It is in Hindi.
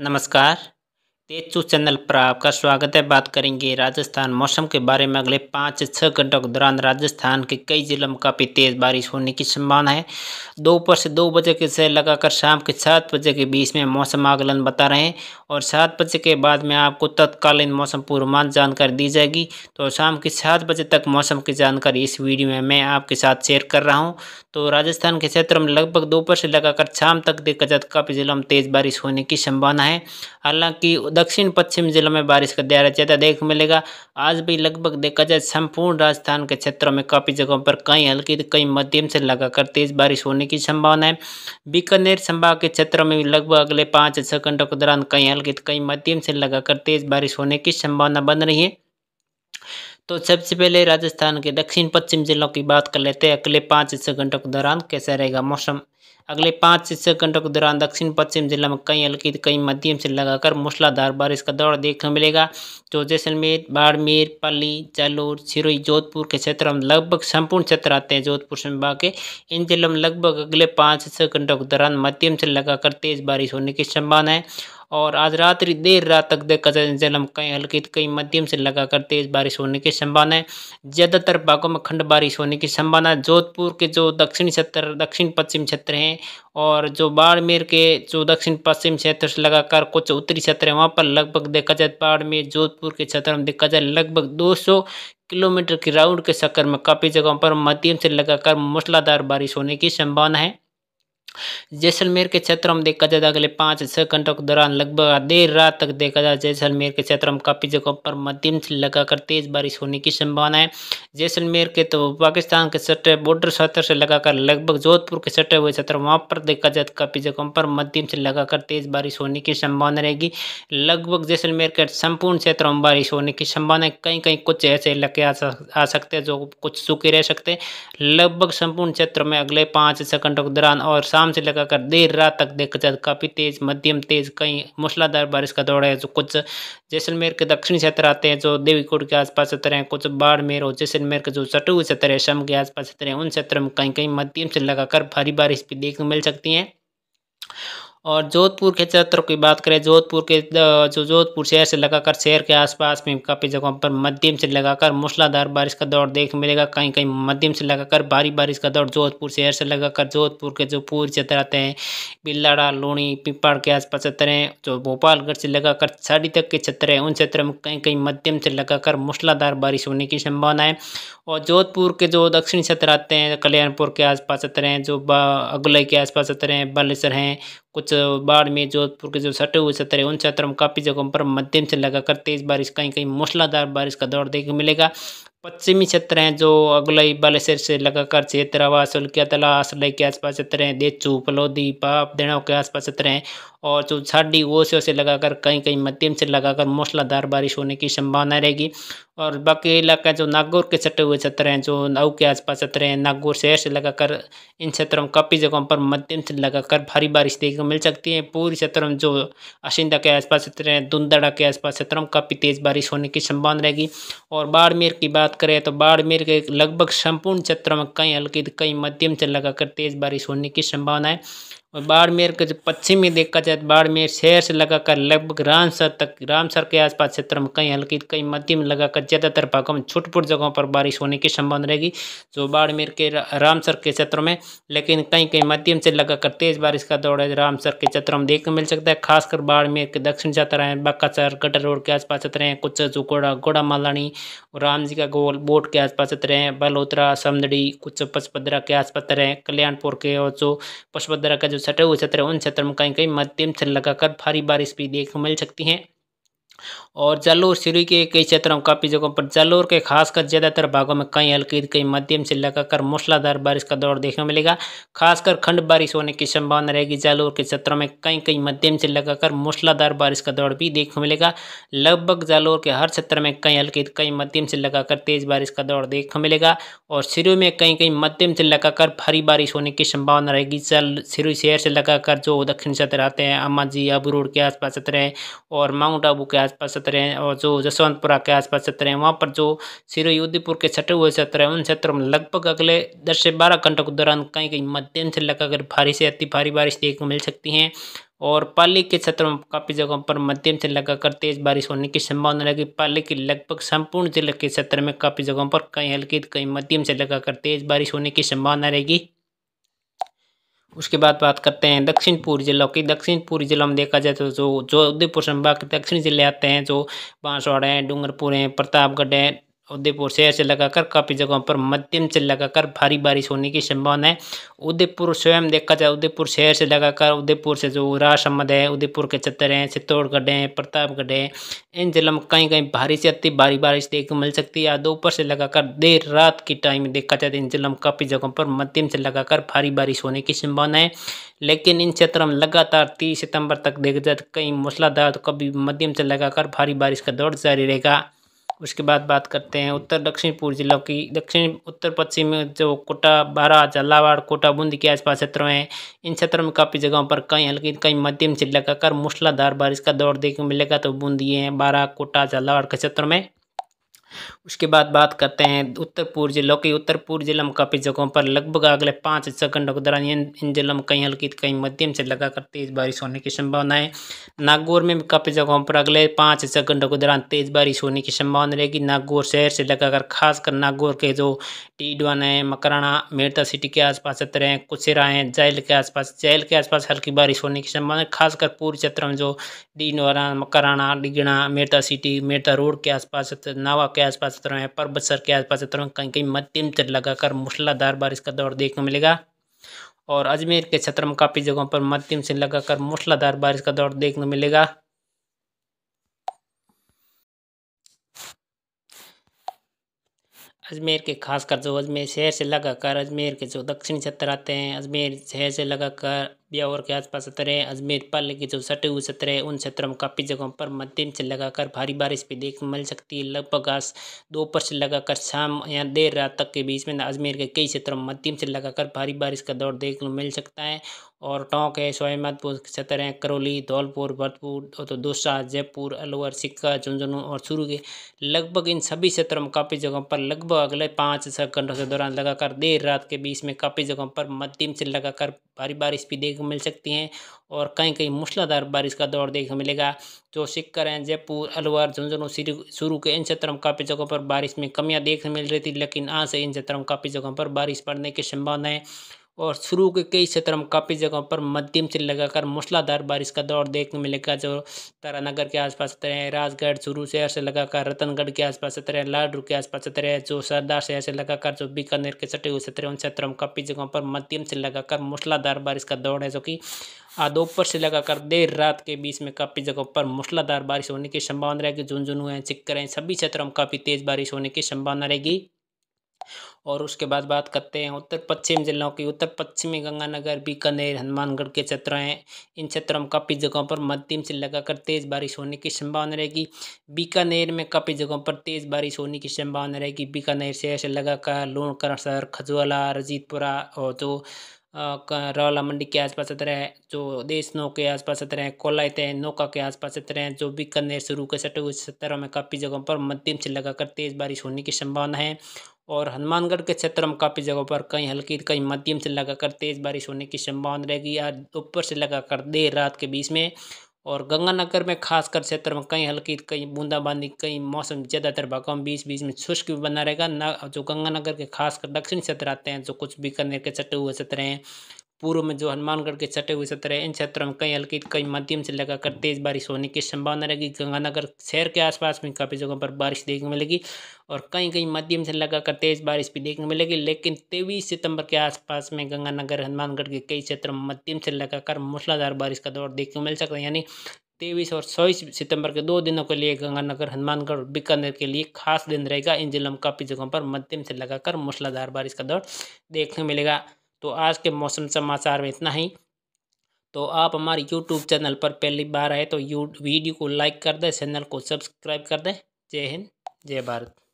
नमस्कार तेज चैनल पर आपका स्वागत है बात करेंगे राजस्थान मौसम के बारे में अगले पाँच छः घंटों के दौरान राजस्थान के कई जिलों में काफ़ी तेज़ बारिश होने की संभावना है दोपहर से दो बजे के से लगाकर शाम के सात बजे के बीच में मौसम आकलन बता रहे हैं और सात बजे के बाद में आपको तत्कालीन मौसम पूर्वानुमान जानकारी दी जाएगी तो शाम के सात बजे तक मौसम की जानकारी इस वीडियो में मैं आपके साथ शेयर कर रहा हूँ तो राजस्थान के क्षेत्र में लगभग दोपहर से लगाकर शाम तक देखा जाए तो काफ़ी ज़िलों में तेज़ बारिश होने की संभावना है हालांकि दक्षिण पश्चिम ज़िलों में बारिश का दायरा ज़्यादा देख मिलेगा आज भी लगभग देखा जाए तो संपूर्ण राजस्थान के क्षेत्रों में काफ़ी जगहों पर कई हल्की कई मध्यम से लगाकर तेज़ बारिश होने की संभावना है बीकानेर संभाग के क्षेत्रों में लगभग अगले पाँच छः घंटों के दौरान कई हल्की कई मध्यम से लगाकर तेज़ बारिश होने की संभावना बन रही है तो सबसे पहले राजस्थान के दक्षिण पश्चिम जिलों की बात कर लेते हैं अगले पाँच से घंटों के दौरान कैसा रहेगा मौसम अगले पाँच से छः घंटों के दौरान दक्षिण पश्चिम जिले में कई हल्की कई मध्यम से लगाकर मूसलाधार बारिश का दौर देखने मिलेगा जो जैसलमेर बाड़मेर पाली जालोर सिरोही जोधपुर के क्षेत्र में लगभग संपूर्ण क्षेत्र आते हैं जोधपुर संभाग के इन जिलों में लगभग अगले पाँच से छः घंटों के दौरान मध्यम से लगाकर तेज़ बारिश होने की संभावना है और आज रात्रि देर रात तक देखा जाए जलम कहीं हल्की तो कहीं मध्यम से लगाकर तेज़ बारिश होने की संभावना है ज़्यादातर भागों में खंड बारिश होने की संभावना है जोधपुर के जो दक्षिणी क्षेत्र दक्षिण पश्चिम क्षेत्र हैं और जो बाड़मेर के जो दक्षिण पश्चिम क्षेत्र से लगाकर कुछ उत्तरी क्षेत्र है वहाँ पर लगभग देखा जाए बाड़मेर जोधपुर के क्षेत्र में देखा जाए लगभग दो किलोमीटर की राउंड के चक्कर में काफ़ी जगहों पर मध्यम से लगाकर मूसलाधार बारिश होने की संभावना है जैसलमेर के क्षेत्र में देखा जाए तो अगले पाँच छः घंटों के दौरान लगभग देर रात तक देखा जाए तो जैसलमेर के क्षेत्र में काफ़ी जगहों पर मध्यम से लगाकर तेज़ बारिश होने की संभावना है जैसलमेर के तो पाकिस्तान के सटे बॉर्डर क्षेत्र से लगाकर लगभग जोधपुर के सटे हुए क्षेत्र वहाँ पर देखा जाए तो काफ़ी जगहों पर मध्यम से लगाकर तेज़ बारिश होने की संभावना रहेगी लगभग जैसलमेर के संपूर्ण क्षेत्रों में बारिश होने की संभावना कहीं कहीं कुछ ऐसे इलाके आ सकते हैं जो कुछ सूखे रह सकते हैं लगभग संपूर्ण क्षेत्र में अगले पाँच छः घंटों के दौरान और शाम से लगाकर देर रात तक देखा जाए काफ़ी तेज़ मध्यम तेज़ कहीं मूसलाधार बारिश का दौड़ है जो कुछ जैसलमेर के दक्षिणी क्षेत्र आते हैं जो देवीकोट के आसपास क्षेत्र हैं कुछ बाड़मेर और जैसलमेर के जो सटे हुए क्षेत्र है शम के आसपास क्षेत्र हैं उन क्षेत्रों में कहीं कहीं मध्यम से लगाकर भारी बारिश भी देखने मिल सकती है और जोधपुर के क्षेत्र की बात करें जोधपुर के जो जोधपुर शहर से लगाकर शहर के आसपास में काफ़ी जगहों पर मध्यम से लगाकर मूसलाधार बारिश का दौर देखने मिलेगा कहीं कहीं मध्यम से लगाकर भारी बारिश का दौर जोधपुर शहर से लगाकर जोधपुर के जो पूर्व क्षेत्र आते हैं बिल्लाड़ा लोणी पिपाड़ के आसपास क्षेत्र हैं जो भोपालगढ़ से लगाकर छाड़ी तक के क्षेत्र हैं उन क्षेत्रों में कहीं कहीं मध्यम से लगाकर मूसलाधार बारिश होने की संभावना है और जोधपुर के जो दक्षिणी क्षेत्र आते हैं कल्याणपुर के आसपास क्षेत्र हैं जो अगले के आसपास क्षेत्र हैं बलेसर हैं कुछ कुछ बाढ़ में जोधपुर के जो सटे हुए क्षेत्र है उन क्षेत्रों में काफ़ी जगहों पर मध्यम से लगाकर तेज़ बारिश कहीं कहीं मूसलाधार बारिश का दौर देखने मिलेगा पश्चिमी क्षेत्र हैं जो अगलई बालेश्वर से लगाकर क्षेत्र आवास उल्किया तला आसलई के आसपास क्षेत्र हैं देचू पलौदी पाप देना के आसपास क्षेत्र हैं और जो झाड़ी वो से उसे लगाकर कहीं कहीं मध्यम से लगाकर मौसलाधार बारिश होने की संभावना रहेगी और बाकी इलाका जो नागौर के सटे हुए क्षेत्र हैं जो नाऊ के आसपास क्षेत्र हैं नागौर शहर से लगाकर इन क्षेत्रों में काफ़ी जगहों पर मध्यम से लगाकर भारी बारिश देखने को मिल सकती है पूरी क्षेत्र में जो अशिंदा के आसपास क्षेत्र हैं दुंदड़ा के आसपास क्षेत्र में काफ़ी तेज़ बारिश होने की संभावना रहेगी और बाड़मेर की बात करें तो बाड़मेर के लगभग संपूर्ण क्षेत्र में कई हल्की कई मध्यम से लगाकर तेज़ बारिश होने की संभावना है और बाड़मेर के जो पश्चिम में देखा जाए तो बाड़मेर शहर से लगाकर लगभग रामसर तक रामसर के आसपास क्षेत्र में कई हल्की कई मध्यम लगाकर ज़्यादातर भागों में छुटपुट जगहों पर बारिश होने की संभावना रहेगी जो बाड़मेर के रामसर के क्षेत्रों में लेकिन कहीं कहीं मध्यम से लगाकर तेज़ बारिश का दौर है रामसर के क्षेत्रों में देखने मिल सकता है खासकर बाड़मेर के दक्षिण क्षेत्र हैं बाकासर गटर रोड के आसपास क्षेत्र हैं कुछ घोड़ा घोड़ा मालानी और राम जी का गोल बोट के आसपास क्षेत्र हैं बलोतरा समदड़ी कुछ पशुपद्रा के आसपास हैं कल्याणपुर के और जो पशुपद्रा का जो जो सटे हुए क्षेत्र उन क्षेत्र में कहीं कहीं मध्यम से लगाकर भारी बारिश भी देखने को मिल सकती है और जालौर सिरी के कई क्षेत्रों में काफ़ी जगहों पर जालौर के खासकर ज़्यादातर भागों में कई हल्की कई मध्यम से लगाकर मूसलाधार बारिश का दौर देखने मिलेगा खासकर खंड बारिश होने की संभावना रहेगी जालोर के क्षेत्रों में कई कई मध्यम से लगाकर मूसलाधार बारिश का दौर भी देखने को मिलेगा लगभग जालौर के हर क्षेत्र में कई हल्की कई मध्यम से लगाकर तेज बारिश का दौर देखने को मिलेगा और सिरू में कई कई मध्यम से लगाकर भारी बारिश होने की संभावना रहेगी जल सिरू शहर से लगाकर जो दक्षिण क्षेत्र आते हैं अम्मा जी रोड के आसपास क्षेत्र हैं और माउंट आबू के आसपास क्षेत्र क्षेत्र हैं और जो जसवंतपुरा के आसपास क्षेत्र हैं वहाँ पर जो सिरोही उदयपुर के छठे हुए क्षेत्र हैं उन क्षेत्रों में लगभग अगले दस से बारह घंटों के दौरान कहीं कहीं मध्यम से लगाकर भारी से अति भारी बारिश देखने को मिल सकती हैं और पाली के क्षेत्र में काफ़ी जगहों पर मध्यम से लगाकर तेज़ बारिश होने की संभावना रहेगी पाली के लगभग संपूर्ण जिले के क्षेत्र में काफ़ी जगहों पर कहीं हल्की कहीं मध्यम से लगाकर तेज़ बारिश होने की संभावना रहेगी उसके बाद बात करते हैं दक्षिण पूर्व जिलों की दक्षिण पूर्व जिलों में देखा जाए तो जो जो उदयपुर संभाग के दक्षिण जिले आते हैं जो बांसवाड़ा हैं डूंगरपुर हैं प्रतापगढ़ हैं उदयपुर शहर से लगाकर काफ़ी जगहों पर मध्यम से लगाकर भारी बारिश होने की संभावना है उदयपुर स्वयं देखा जाए उदयपुर शहर से लगाकर उदयपुर से जो राजसमंद है उदयपुर के चतर हैं चित्तौड़गढ़ हैं प्रतापगढ़ हैं इन जिलों में कहीं कहीं भारी से अति भारी बारिश देखने मिल सकती है दोपहर से लगाकर देर रात के टाइम देखा जाए इन जिलों में काफ़ी जगहों पर मध्यम से लगाकर भारी बारिश होने की संभावना है लेकिन इन क्षेत्रों में लगातार तीस सितंबर तक देखा जाए तो कहीं मूसलाधार तो कभी मध्यम से लगाकर भारी बारिश का दौर जारी रहेगा उसके बाद बात करते हैं उत्तर दक्षिण पूर्व जिलों की दक्षिण उत्तर पश्चिम में जो कोटा बारा झालावाड़ कोटा बूंदी के आसपास क्षेत्रों हैं इन क्षेत्रों में काफ़ी जगहों पर कहीं हल्की कहीं मध्यम से लगाकर मूसलाधार बारिश का दौर देखने मिलेगा तो बूंदी है बारा कोटा झालावाड़ के क्षेत्रों में उसके बाद बात करते हैं उत्तर पूर्व जिलों की उत्तर पूर्व जिले में काफ़ी जगहों पर लगभग अगले पाँच सेकंडों के दौरान इन इन जिलों में कहीं हल्की कहीं मध्यम से लगातार तेज़ बारिश होने की संभावना है नागौर में भी काफ़ी जगहों पर अगले पाँच सेकंडों के दौरान तेज़ बारिश होने की संभावना रहेगी नागौर शहर से लगाकर खासकर नागौर के जो टीडवान है मकराना मेहता सिटी के आसपास क्षेत्र हैं कुशेरा हैं जैल के आसपास जैल के आसपास हल्की बारिश होने की संभावना है खासकर पूर्व क्षेत्र में जो डीनवारा मकराना डिगणा मेड़ता सिटी मेड़ता रोड के आसपास नावा के आसपास उतरा है पर बसर के आसपास उतरा कहीं कहीं मध्यम चल लगाकर मूसलाधार बारिश का दौर देखने को मिलेगा और अजमेर के क्षेत्र में काफ़ी जगहों पर मध्यम से लगाकर मूसलाधार बारिश का दौर देखने को मिलेगा अजमेर के खासकर जो अजमेर शहर से लगाकर अजमेर के जो दक्षिण क्षेत्र आते हैं अजमेर शहर से लगाकर ब्यावर के आसपास सतह अजमेर पाल के जो सटे हुए सतह है उन क्षेत्रों में काफ़ी जगहों पर मध्यम से लगाकर भारी बारिश भी देख मिल सकती है लगभग आज दोपहर से लगाकर शाम या देर रात तक के बीच में अजमेर के कई क्षेत्रों में मध्यम से लगाकर भारी बारिश का दौर देखने मिल सकता है और टोंक है सोयमतपुर क्षेत्र हैं करौली धौलपुर भरतपुर तो दोसा जयपुर अलवर सिक्का झुंझुनू और चूरू के लगभग इन सभी क्षेत्रों में काफ़ी जगहों पर लगभग अगले पाँच छः घंटों के दौरान लगाकर देर रात के बीच में काफ़ी जगहों पर मध्यम से लगाकर भारी बारिश भी देख को मिल सकती हैं और कहीं कहीं मूसलाधार बारिश का दौर देखने को मिलेगा जो सिक्कर हैं जयपुर अलवर झुंझुनू शुरू के इन क्षेत्रों में काफ़ी जगहों पर बारिश में कमियां देखने मिल रही थी लेकिन आज से इन क्षेत्रों में काफ़ी जगहों पर बारिश पड़ने की संभावना है और शुरू के कई क्षेत्रों में काफ़ी जगहों पर मध्यम से लगाकर मूसलाधार बारिश का दौर देखने मिलेगा जो तारानगर के आसपास क्षेत्र है राजगढ़ चुरू शहर से लगाकर रतनगढ़ के आसपास क्षेत्र है लाडरू के आसपास क्षेत्र है जो सरदार शहर से लगाकर जो बीकानेर के सटे हुए क्षेत्र है उन क्षेत्रों में काफ़ी जगहों पर मध्यम से लगाकर मूसलाधार बारिश का दौड़ है जो कि आदोपर से लगाकर देर रात के बीच में काफ़ी जगहों पर मूसलाधार बारिश होने की संभावना रहेगी झुंझुनू है चिक्कर हैं सभी क्षेत्रों में काफ़ी तेज़ बारिश होने की संभावना रहेगी और उसके बाद बात करते हैं उत्तर पश्चिम जिलों की उत्तर पश्चिमी गंगानगर बीकानेर हनुमानगढ़ के क्षेत्र हैं इन क्षेत्रों में काफ़ी जगहों पर मध्यम से लगाकर तेज़ बारिश होने की संभावना रहेगी बीकानेर में काफ़ी जगहों पर तेज़ बारिश होने की संभावना रहेगी बीकानेर शहर से लगाकर लूणकर लोणकरणसर खजवाला रजीतपुरा और जो रौला मंडी के आसपास क्षेत्र है जो देश नौ के आसपास क्षेत्र हैं कोलायत है नौका के आसपास क्षेत्र हैं जो बीकानेर शुरू के सटे हुए क्षेत्रों में काफ़ी जगहों पर मध्यम से लगाकर तेज़ बारिश होने की संभावना है और हनुमानगढ़ के क्षेत्र में काफ़ी जगहों पर कहीं हल्की कहीं मध्यम से लगाकर तेज़ बारिश होने की संभावना रहेगी या दोपहर से लगाकर देर रात के बीच में और गंगानगर में खासकर क्षेत्र में कहीं हल्की कहीं बूंदाबांदी कहीं मौसम ज़्यादातर भागों में बीच बीच में शुष्क भी बना रहेगा ना जो गंगानगर के खासकर दक्षिणी क्षेत्र आते हैं जो कुछ बीकानेर के चटे हुए क्षेत्र हैं पूर्व में जो हनुमानगढ़ के छठे हुए क्षेत्र है इन क्षेत्रों में कई हल्की कई मध्यम से लगाकर तेज़ बारिश होने की संभावना रहेगी गंगानगर शहर के आसपास में काफ़ी जगहों पर बारिश देखने मिलेगी और कहीं कहीं मध्यम से लगाकर तेज़ बारिश भी देखने मिलेगी लेकिन तेईस सितंबर के आसपास में गंगानगर हनुमानगढ़ के कई क्षेत्रों में मध्यम से लगाकर मूसलाधार बारिश का दौर देखने मिल सकता है यानी तेईस और चौबीस सितंबर के दो दिनों के लिए गंगानगर हनुमानगढ़ और बीकानेर के लिए खास दिन रहेगा इन जिलों में काफ़ी जगहों पर मध्यम से लगाकर मूसलाधार बारिश का दौर देखने मिलेगा तो आज के मौसम समाचार में इतना ही तो आप हमारे यूट्यूब चैनल पर पहली बार आए तो यू वीडियो को लाइक कर दें चैनल को सब्सक्राइब कर दें जय हिंद जय भारत